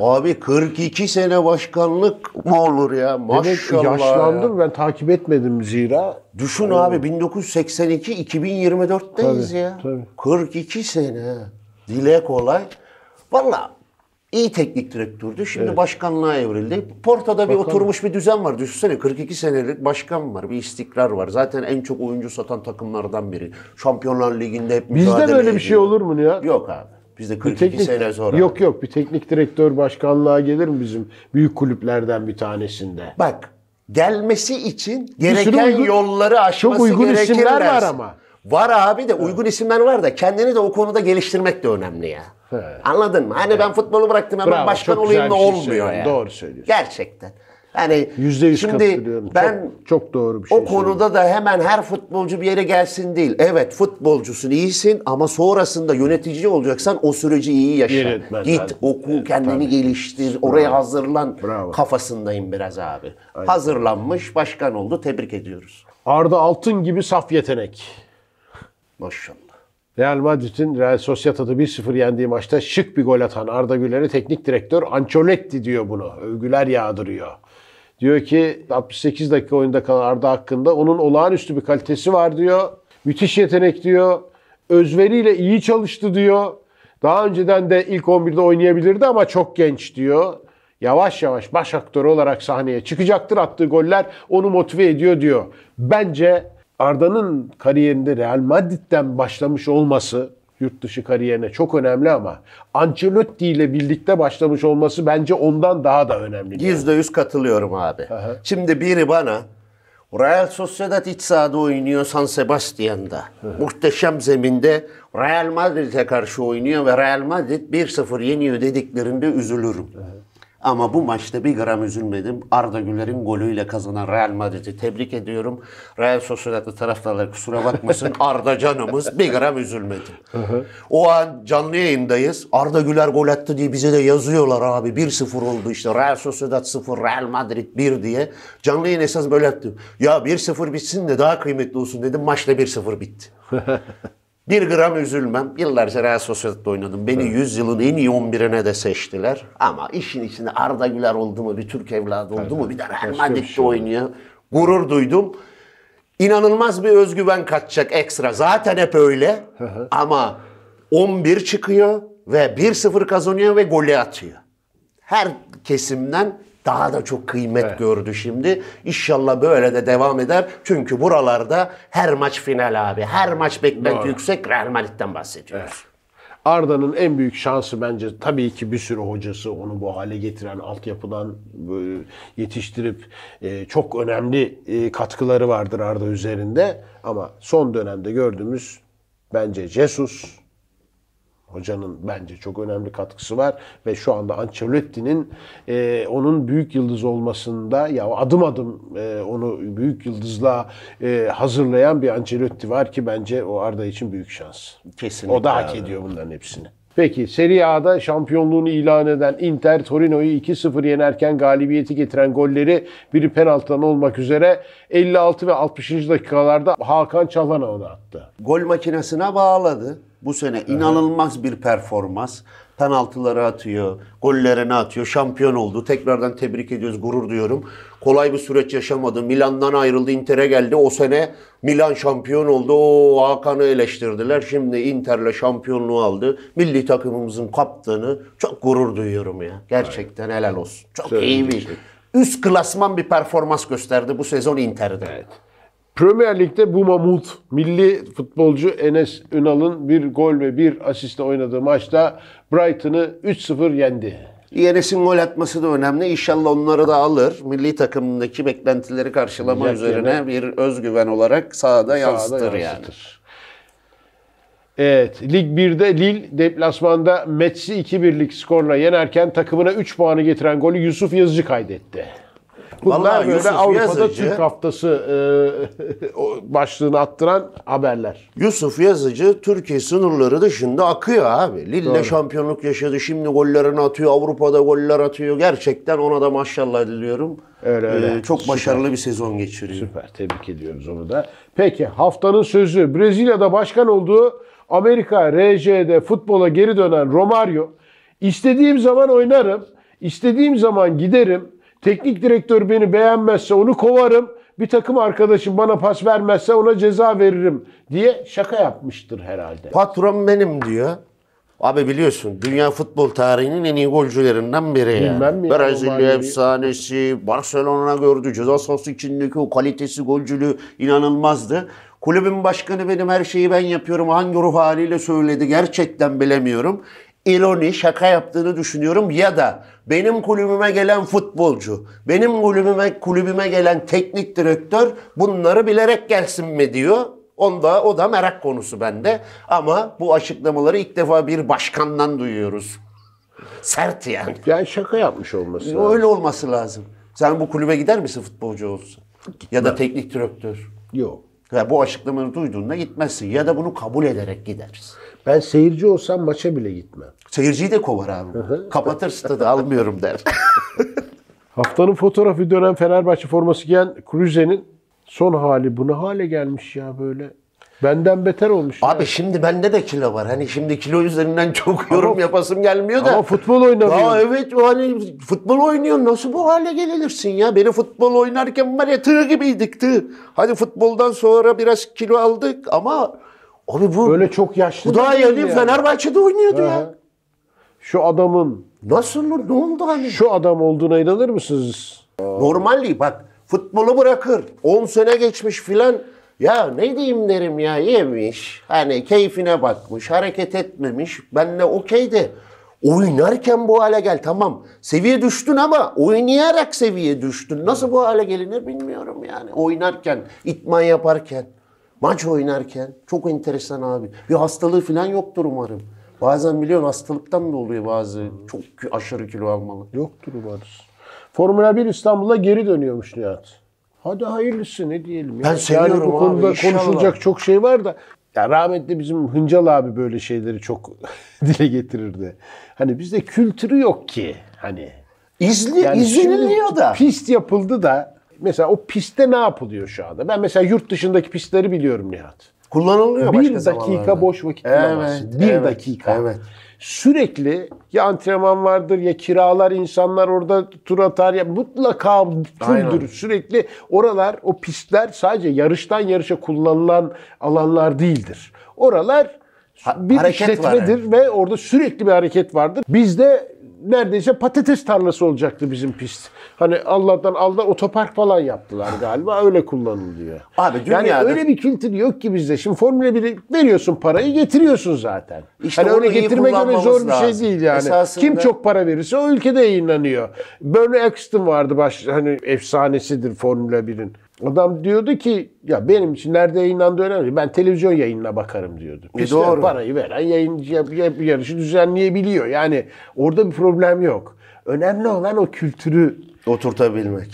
Abi 42 sene başkanlık mı olur ya? Maşallah. Demek yaşlandım ya. ben takip etmedim zira. Düşün Oo. Ee, abi 1982 2024'teyiz tabii, ya. Tabii. 42 sene. Dile kolay. Valla iyi teknik direktördü. Şimdi evet. başkanlığa evrildi. Porto'da Bakalım. bir oturmuş bir düzen var. Düşünsene 42 senelik başkan var. Bir istikrar var. Zaten en çok oyuncu satan takımlardan biri. Şampiyonlar Ligi'nde hep Bizde böyle şey ediyor. bir şey olur mu ya? Yok abi. Biz de 42 teknik, sene sonra. Yok yok bir teknik direktör başkanlığa gelir mi bizim büyük kulüplerden bir tanesinde? Bak gelmesi için gereken uygun, yolları aşması gerekir. Çok uygun isimler dersin. var ama. Var abi de uygun isimler var da kendini de o konuda geliştirmek de önemli ya. Anladın mı? Hani He. ben futbolu bıraktım hemen Bravo, başkan olayım da şey olmuyor ya. Yani. Doğru söylüyorsun. Gerçekten. Yani yüzde yüz katılıyorum. Ben çok, çok doğru bir şey. O konuda da hemen her futbolcu bir yere gelsin değil. Evet futbolcusun iyisin ama sonrasında yönetici olacaksan o süreci iyi yaşa. Yönetmen, Git ben, oku evet, kendini tabii. geliştir. Bravo. Oraya hazırlan. Bravo. Kafasındayım biraz abi. Aynen. Hazırlanmış başkan oldu. Tebrik ediyoruz. Arda Altın gibi saf yetenek. Maşallah. Real Madrid'in Real Sociedad'ı 1-0 yendiği maçta şık bir gol atan Arda Güler'e teknik direktör Ancelotti diyor bunu. Övgüler yağdırıyor. Diyor ki 68 dakika oyunda kalan Arda hakkında onun olağanüstü bir kalitesi var diyor. Müthiş yetenek diyor. Özveriyle iyi çalıştı diyor. Daha önceden de ilk 11'de oynayabilirdi ama çok genç diyor. Yavaş yavaş baş aktörü olarak sahneye çıkacaktır. Attığı goller onu motive ediyor diyor. Bence Arda'nın kariyerinde Real Madrid'den başlamış olması yurt dışı kariyerine çok önemli ama Ancelotti ile birlikte başlamış olması bence ondan daha da önemli. Yüzde yüz katılıyorum abi. Aha. Şimdi biri bana Real Sociedad iç sahada oynuyor San Sebastian'da. Hı. Muhteşem zeminde Real Madrid'e karşı oynuyor ve Real Madrid 1-0 yeniyor dediklerinde üzülürüm. Hı. Ama bu maçta bir gram üzülmedim. Arda Güler'in golüyle kazanan Real Madrid'i tebrik ediyorum. Real Sociedad'lı taraftarlar kusura bakmasın. Arda canımız bir gram üzülmedim. o an canlı yayındayız. Arda Güler gol attı diye bize de yazıyorlar abi. 1-0 oldu işte. Real Sociedad 0, Real Madrid 1 diye. Canlı yayın esas böyle attım. Ya 1-0 bitsin de daha kıymetli olsun dedim. Maçta 1-0 bitti. Bir gram üzülmem. Yıllarca Real Sociedad'da oynadım. Beni evet. 100 yılın en iyi 11'ine de seçtiler. Ama işin içinde Arda Güler oldu mu, bir Türk evladı oldu evet. mu, bir de Real Madrid'de şey oynuyor. Gurur duydum. İnanılmaz bir özgüven kaçacak ekstra. Zaten hep öyle. Ama 11 çıkıyor ve 1-0 kazanıyor ve golü atıyor. Her kesimden daha da çok kıymet evet. gördü şimdi. İnşallah böyle de devam eder. Çünkü buralarda her maç final abi. Her maç beklenti Doğru. yüksek Real Madrid'den bahsediyoruz. Evet. Arda'nın en büyük şansı bence tabii ki bir sürü hocası onu bu hale getiren altyapıdan e, yetiştirip e, çok önemli e, katkıları vardır Arda üzerinde. Ama son dönemde gördüğümüz bence Jesus Hocanın bence çok önemli katkısı var ve şu anda Ancelotti'nin e, onun büyük yıldız olmasında ya adım adım e, onu büyük yıldızla e, hazırlayan bir Ancelotti var ki bence o Arda için büyük şans. Kesinlikle. O da hak ediyor bunların hepsini. Peki Serie A'da şampiyonluğunu ilan eden Inter Torino'yu 2-0 yenerken galibiyeti getiren golleri biri penaltıdan olmak üzere 56 ve 60. dakikalarda Hakan Çalhanoğlu attı. Gol makinesine bağladı bu sene evet. inanılmaz bir performans. Penaltıları atıyor, gollerini atıyor, şampiyon oldu. Tekrardan tebrik ediyoruz, gurur duyuyorum. Kolay bir süreç yaşamadı. Milan'dan ayrıldı, Inter'e geldi. O sene Milan şampiyon oldu. O Hakan'ı eleştirdiler. Şimdi Inter'le şampiyonluğu aldı. Milli takımımızın kaptanı. Çok gurur duyuyorum ya. Gerçekten Aynen. helal olsun. Çok Söyle iyi bir. Şey. Üst klasman bir performans gösterdi bu sezon Inter'de. Evet. Premier Lig'de bu mamut milli futbolcu Enes Ünal'ın bir gol ve bir asistle oynadığı maçta Brighton'ı 3-0 yendi. Enes'in gol atması da önemli. İnşallah onları da alır. Milli takımındaki beklentileri karşılama Güzel üzerine yerine. bir özgüven olarak sahada yansıtır, yansıtır yani. Evet. Lig 1'de Lille deplasmanda Metz'i 2-1'lik skorla yenerken takımına 3 puanı getiren golü Yusuf Yazıcı kaydetti. Bunlar Vallahi böyle Yusuf Avrupa'da Yazıcı, Türk haftası e, başlığını attıran haberler. Yusuf Yazıcı Türkiye sınırları dışında akıyor abi. Lille Doğru. şampiyonluk yaşadı. Şimdi gollerini atıyor. Avrupa'da goller atıyor. Gerçekten ona da maşallah diliyorum. Öyle öyle. Ee, çok Süper. başarılı bir sezon geçiriyor. Süper. Tebrik ediyoruz onu da. Peki haftanın sözü Brezilya'da başkan olduğu Amerika RC'de futbola geri dönen Romario. İstediğim zaman oynarım. İstediğim zaman giderim. Teknik direktör beni beğenmezse onu kovarım. Bir takım arkadaşım bana pas vermezse ona ceza veririm diye şaka yapmıştır herhalde. Patron benim diyor. Abi biliyorsun dünya futbol tarihinin en iyi golcülerinden biri Bilmem yani. Brezilya efsanesi, Barcelona gördü. Ceza sahası içindeki o kalitesi, golcülüğü inanılmazdı. Kulübün başkanı benim her şeyi ben yapıyorum. Hangi ruh haliyle söyledi gerçekten bilemiyorum. Iloni şaka yaptığını düşünüyorum ya da benim kulübüme gelen futbolcu, benim kulübüme kulübüme gelen teknik direktör bunları bilerek gelsin mi diyor. Onda o da merak konusu bende ama bu açıklamaları ilk defa bir başkandan duyuyoruz. Sert yani. Yani şaka yapmış olması lazım. Öyle olması lazım. Sen bu kulübe gider misin futbolcu olsun? Ya da teknik direktör? Yok. Ya bu açıklamanı duyduğunda gitmezsin ya da bunu kabul ederek gidersin. Ben seyirci olsam maça bile gitmem. Seyirciyi de kovar abi. Kapatır stadı almıyorum der. Haftanın fotoğrafı dönen Fenerbahçe forması giyen Kruse'nin son hali bu ne hale gelmiş ya böyle. Benden beter olmuş. Abi ya. şimdi bende de kilo var. Hani şimdi kilo üzerinden çok yorum ama, yapasım gelmiyor da. Ama futbol oynamıyor. Aa evet hani futbol oynuyor. Nasıl bu hale gelirsin ya? Beni futbol oynarken var ya tığ gibiydik tığ. Hadi futboldan sonra biraz kilo aldık ama Abi bu Öyle çok yaşlı. Bu daha yeni yani. Fenerbahçe'de oynuyordu Aha. ya. Şu adamın Nasıl olur? Ne oldu hani? şu adam olduğuna inanır mısınız? Normal değil bak. Futbolu bırakır. 10 sene geçmiş filan. Ya ne diyeyim derim ya yemiş. Hani keyfine bakmış, hareket etmemiş. Benle okeydi. Oynarken bu hale gel tamam. Seviye düştün ama oynayarak seviye düştün. Nasıl bu hale gelinir bilmiyorum yani. Oynarken, itman yaparken. Maç oynarken çok enteresan abi. Bir hastalığı falan yoktur umarım. Bazen biliyorsun hastalıktan da oluyor bazı çok aşırı kilo almalı. Yoktur umarım. Formula 1 İstanbul'a geri dönüyormuş Nihat. Hadi hayırlısı ne diyelim. Ben yani seviyorum yani bu konuda abi, konuşulacak çok şey var da ya rahmetli bizim Hıncal abi böyle şeyleri çok dile getirirdi. Hani bizde kültürü yok ki hani. İzli, yani izleniliyor da. Pist yapıldı da mesela o pistte ne yapılıyor şu anda? Ben mesela yurt dışındaki pistleri biliyorum Nihat. Kullanılıyor bir başka dakika zamanlarda. boş vakit evet, bulamazsın. Bir evet, dakika. Evet. Sürekli ya antrenman vardır ya kiralar insanlar orada tur atar ya mutlaka fuldür sürekli oralar o pistler sadece yarıştan yarışa kullanılan alanlar değildir. Oralar bir hareket işletmedir var yani. ve orada sürekli bir hareket vardır. Bizde neredeyse patates tarlası olacaktı bizim pist. Hani Allah'tan Allah otopark falan yaptılar galiba öyle kullanılıyor. Abi dünyada... Yani öyle bir kültür yok ki bizde. Şimdi Formula 1'e veriyorsun parayı getiriyorsun zaten. İşte hani onu getirmek öyle zor bir şey değil yani. Esasında... Kim çok para verirse o ülkede yayınlanıyor. Bernie Eccleston vardı baş hani efsanesidir Formula 1'in. Adam diyordu ki ya benim için nerede yayınlandığı önemli Ben televizyon yayınına bakarım diyordu. E doğru. parayı veren yayın yarışı düzenleyebiliyor. Yani orada bir problem yok. Önemli olan o kültürü oturtabilmek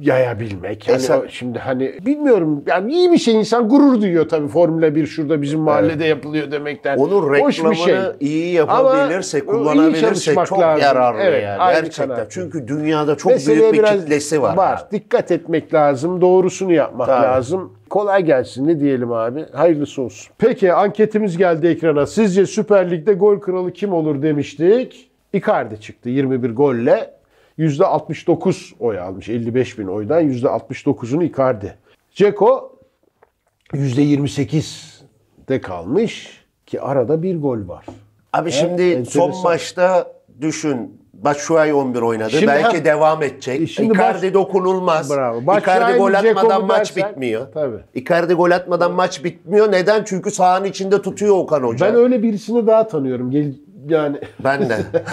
yayabilmek. Yani Esa- şimdi hani bilmiyorum yani iyi bir şey insan gurur duyuyor tabii Formula 1 şurada bizim mahallede yapılıyor demekten. Onun Hoş bir şey. iyi yapabilirse, Ama kullanabilirse çalışmak çok lazım. yararlı Evet, yani. aynı Gerçekten. kanaatim. Çünkü dünyada çok Meseleye büyük bir kitlesi var. Var. Dikkat etmek lazım. Doğrusunu yapmak Tabii. lazım. Kolay gelsin ne diyelim abi. Hayırlısı olsun. Peki anketimiz geldi ekrana. Sizce Süper Lig'de gol kralı kim olur demiştik. Icardi çıktı 21 golle. %69 oy almış. 55 bin oydan %69'unu Icardi. Ceko %28 de kalmış ki arada bir gol var. Abi evet, şimdi enteresan. son maçta düşün. Batshuayi 11 oynadı. Şimdi, Belki ha, devam edecek. E şimdi Icardi baş, dokunulmaz. Bravo. Icardi gol atmadan maç dersen, bitmiyor. Tabii. Icardi gol atmadan maç bitmiyor. Neden? Çünkü sahanın içinde tutuyor Okan Hoca. Ben öyle birisini daha tanıyorum. Gel, yani ben de.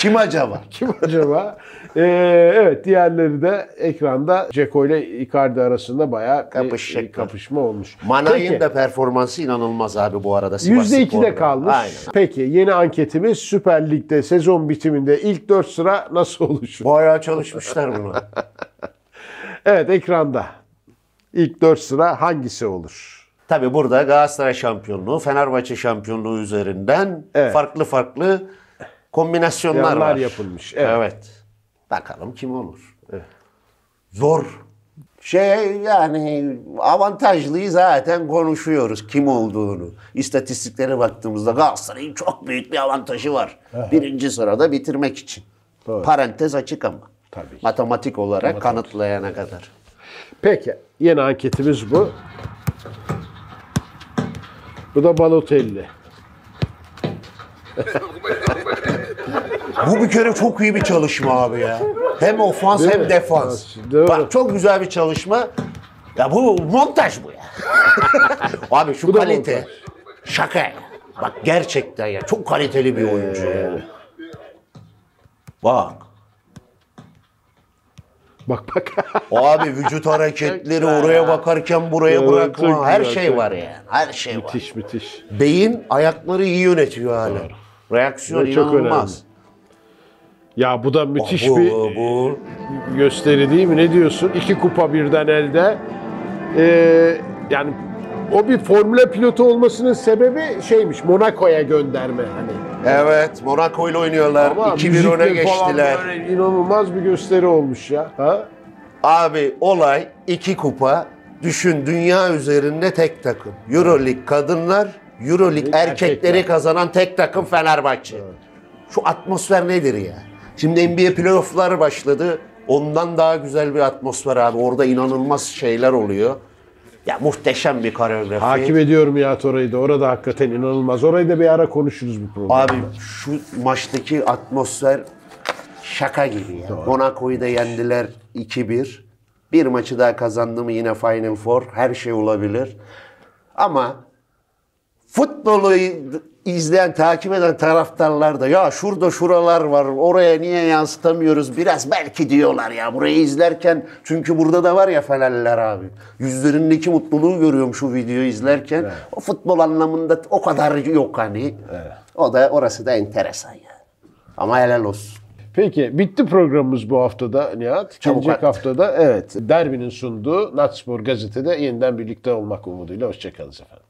Kim acaba? Kim acaba? ee, evet diğerleri de ekranda Ceko ile Icardi arasında bayağı Kapışacaklar. bir kapışma olmuş. Manay'ın da performansı inanılmaz abi bu arada Sivas %2'de Spor'da. kalmış. Aynen. Peki yeni anketimiz Süper Lig'de sezon bitiminde ilk 4 sıra nasıl oluşur? Bayağı çalışmışlar bunu. evet ekranda ilk 4 sıra hangisi olur? Tabi burada Galatasaray şampiyonluğu, Fenerbahçe şampiyonluğu üzerinden Evet. farklı farklı kombinasyonlar var. yapılmış. Evet. evet. Bakalım kim olur. Evet. Zor. Şey yani avantajlıyı zaten konuşuyoruz kim olduğunu. İstatistiklere baktığımızda Galatasaray'ın çok büyük bir avantajı var. Aha. Birinci sırada bitirmek için. Doğru. Parantez açık ama. Tabii. Matematik olarak Matematik. kanıtlayana kadar. Peki yeni anketimiz bu. Bu da Balotelli. Bu bir kere çok iyi bir çalışma abi ya. Hem ofans Değil hem mi? defans. Doğru. Bak çok güzel bir çalışma. Ya bu montaj bu ya. abi şu Bu kalite şaka Bak gerçekten ya çok kaliteli bir oyuncu ya. Bak. Bak bak. Abi vücut hareketleri oraya bakarken buraya Evet, bırakma her şey var yani. Her şey var. müthiş müthiş. Beyin ayakları iyi yönetiyor hala. Reaksiyon Ve çok inanılmaz. önemli. Ya bu da müthiş bu, bir bu. gösteri değil mi? Ne diyorsun? İki kupa birden elde. Ee, yani o bir formüle pilotu olmasının sebebi şeymiş Monaco'ya gönderme hani. Evet Monaco ile oynuyorlar. Ama 2-1 öne geçtiler. Falan böyle inanılmaz bir gösteri olmuş ya. Ha? Abi olay iki kupa düşün dünya üzerinde tek takım. Euroleague kadınlar, Euroleague erkekleri erkekler. kazanan tek takım Fenerbahçe. Evet. Şu atmosfer nedir ya? Şimdi NBA playofflar başladı. Ondan daha güzel bir atmosfer abi. Orada inanılmaz şeyler oluyor. Ya muhteşem bir koreografi. Takip ediyorum ya orayı da. Orada hakikaten inanılmaz. Orayı da bir ara konuşuruz bu programda. Abi şu maçtaki atmosfer şaka gibi ya. Doğru. Monaco'yu da yendiler 2-1. Bir maçı daha kazandı mı yine Final Four. Her şey olabilir. Ama futbolu izleyen, takip eden taraftarlar da ya şurada şuralar var oraya niye yansıtamıyoruz biraz belki diyorlar ya burayı izlerken çünkü burada da var ya Fenerliler abi yüzlerindeki mutluluğu görüyorum şu videoyu izlerken evet. o futbol anlamında o kadar yok hani evet. o da orası da enteresan yani ama helal olsun. Peki bitti programımız bu haftada Nihat. Çabuk Gelecek haftada evet derbinin sunduğu Natspor gazetede yeniden birlikte olmak umuduyla. Hoşçakalın efendim.